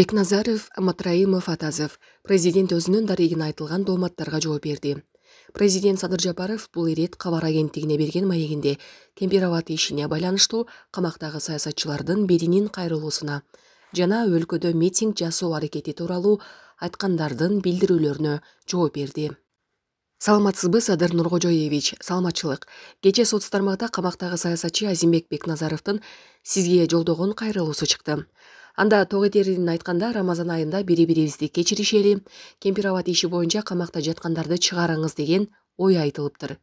бекназаров матраимов атазов президент өзүнүн дарегине айтылған дооматтарга жооп берді. президент садыр жапаров бул ирет кабар агенттигине берген маегинде кемпироват ишине байланыштуу камактагы саясатчылардын биринин кайрылуусуна жана өлкөдө митинг жасоо аракети тууралуу айткандардын билдирүүлөрүнө жооп берди саламатсызбы садыр нуркожоевич саламатчылык кече соц тармакта камактагы саясатчы азимбек бекназаровдун сизге жолдогон кайрылуусу чыкты анда ток этерин айтканда рамазан айында бири бирибизди кечиришели кемпир абад иши боюнча камакта жаткандарды чыгарыңыз деген ой айтылыптыр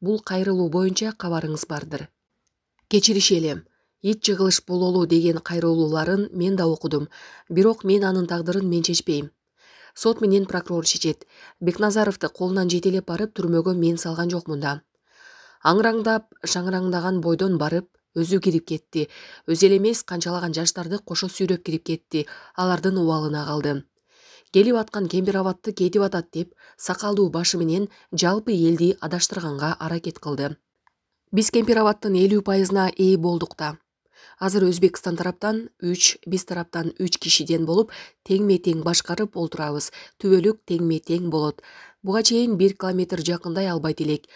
бул кайрылуу боюнча кабарыңыз бардыр кечиришели ит жыгылыш бололу деген кайрылууларын мен да окудум бирок мен анын тагдырын мен чечпейм сот менен прокурор чечет бекназаровду колунан жетелеп барып түрмөгө мен салган жокмун да аңыраңдап шаңыраңдаган бойдон барып өзү кирип кетти өзү эле эмес канчалаган жаштарды кошо сүйрөп кирип кетти алардын убалына калды келип аткан кемпир абадты кетип атат деп сакалдуу башы менен жалпы элди адаштырганга аракет кылды биз кемпир абадтын элүү пайызына ээ болдук да азыр өзбекстан тараптан үч биз тараптан үч кишиден болуп теңме тең башкарып олтурабыз түбөлүк теңме тең болот буга чейин бир километр жакындай албайт элек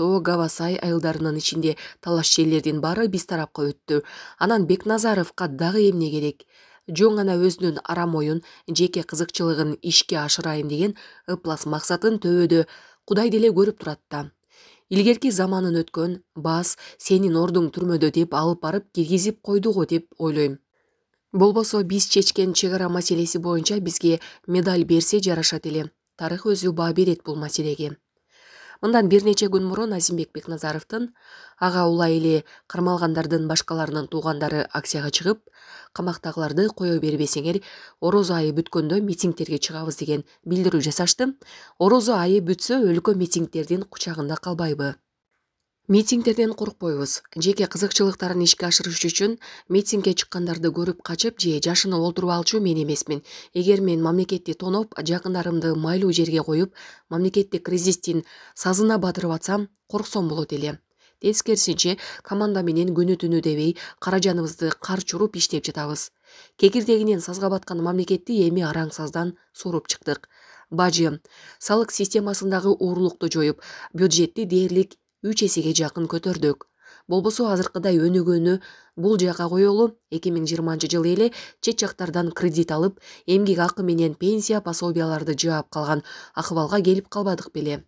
тоо гавасай айылдарынын ичинде талаш жерлердин баары биз тарапка өттү анан бекназаровка дагы эмне керек жөн гана өзүнүн арам оюн жеке кызыкчылыгын ишке ашырайын деген ыплас максатын төбөдө кудай деле көрүп турат илгерки заманын өткөн бас сенин ордуң түрмөдө деп алып барып киргизип койду го деп ойлойм болбосо биз чечкен чек ара маселеси боюнча бизге медаль берсе жарашат эле тарых өзү баа берет бул маселеге Мұндан бир нече күн мурун азимбек бекназаровдун аға ула эле қырмалғандардың башқаларының туғандары акцияға чығып, қамақтағыларды кое бербесеңер орозо айы бүткенді митингтерге чығауыз деген білдіру жасашты орозо айы бүтсі өлкө митингтерден құчағында қалбайбы. митингдерден коркпойбуз жеке кызыкчылыктарын ишке ашырыш үчүн митингге чыккандарды көрүп качып же жашынып олтуруп алчу мен эмесмин эгер мен мамлекетти тоноп жакындарымды майлуу жерге коюп мамлекеттик кризистин сазына батырып атсам корксом болот эле тескерисинче команда менен күнү түнү дебей каражаныбызды карчуруп иштеп жатабыз кекиртегинен сазга баткан мамлекетти эми араңсаздан саздан сууруп чыктык бажы салык системасындагы уурулукту жоюп бюджетти дээрлик үч эсеге жакын көтөрдүк болбосо азыркыдай өнүгүүнү бул жака коелу эки миң жыйырманчы жылы эле чет жактардан кредит алып эмгек акы менен пенсия пособияларды жаап калган акыбалга келип калбадык беле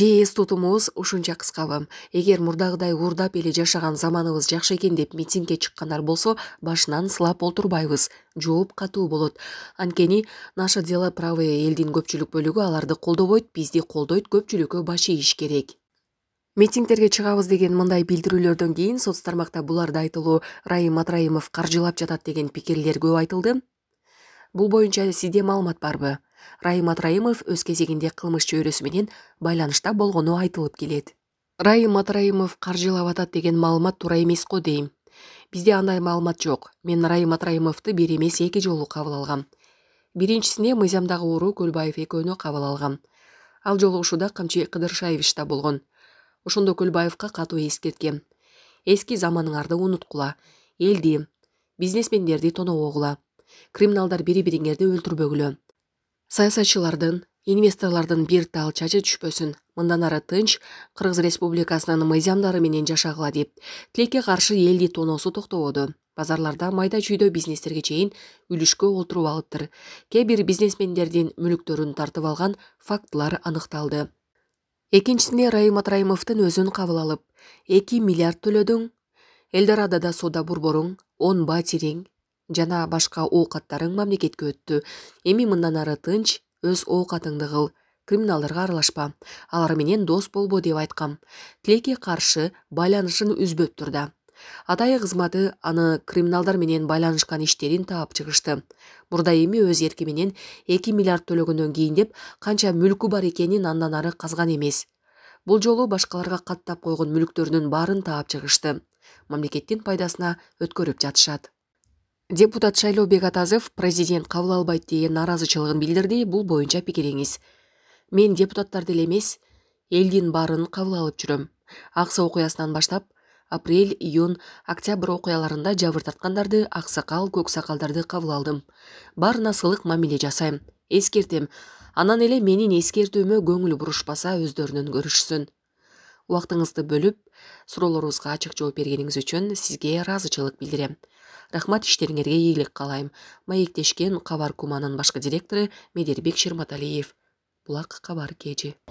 же эс тутумубуз ушунча кыскабы эгер мурдагыдай уурдап эле жашаган заманыбыз жакшы экен деп митингге чыккандар болсо башынан сылап олтурбайбыз жооп катуу болот анткени наше дело правые элдин көпчүлүк бөлүгү аларды колдобойт бизди колдойт көпчүлүккө баш ийиш керек митингдерге чыгабыз деген мындай билдирүүлөрдөн кийин соц тармакта буларды айтылуу райым матраимов каржылап жатат деген пикирлер көп айтылды бул боюнча сизде маалымат барбы райым матраимов өз кезегинде кылмыш чөйрөсү менен байланышта болгону айтылып келет райым матраимов каржылап атат деген маалымат туура эмес го дейм бизде андай маалымат жок мен райым матраимовду бир эмес эки жолу кабыл алгам биринчисинде мыйзамдагы уруу көлбаев экөөнү кабыл алгам ал жолугушууда камчыбек кыдыршаевич да болгон ошондо көлбаевка катуу эскерткем эски заманыңарды унуткула элди бизнесмендерди тонобогула криминалдар бири бириңерди өлтүрбөгүлө саясатчылардын инвесторлордун бир тал чачы түшпөсүн мындан ары тынч кыргыз республикасынын мыйзамдары менен жашагыла деп тилекке каршы элди тоноосу токтободу базарларда майда чүйдө бизнестерге чейин үлүшкө олтуруп алыптыр кээ бир бизнесмендердин мүлктөрүн тартып алган фактылар аныкталды экинчисинде раим матраимовдун өзүн кабыл алып эки миллиард төлөдүң элдарадада соода борборуң он батириң жана башка оокаттарың мамлекетке өттү эми мындан ары тынч өз оокатыңды кыл криминалдарга аралашпа алар менен дос болбо деп айткам тилекке каршы байланышын үзбөптүр да атайын кызматы аны криминалдар менен байланышкан иштерин таап чыгышты мурда эми өз эрки менен эки миллиард төлөгөндөн кийин деп канча мүлкү бар экенин андан ары казган эмес бул жолу башкаларга каттап койгон мүлктөрүнүн баарын таап чыгышты мамлекеттин пайдасына өткөрүп жатышат депутат шайлообек бегатазов президент кабыл албайт деген нааразычылыгын билдирди бул боюнча пикириңиз мен депутаттарды эле эмес элдин баарын кабыл алып жүрөм ак аксы окуясынан баштап апрель июнь октябрь оқияларында жабыр тартқандарды аксакал көк қабыл алдым бар насылық мамиле жасайм Ескертем. анан еле менің эскертүүмө көңүл бурушпаса өздөрүнөн көрішсін. убактыңызды бөліп, суроолорубузга ачык жооп бергениңиз үшін сізге разычылық білдірем. рахмат иштериңерге ийгилик қалайым маектешкен кабар куманын башкы директоры медербек Шерматалиев. Бұлақ кабар кежи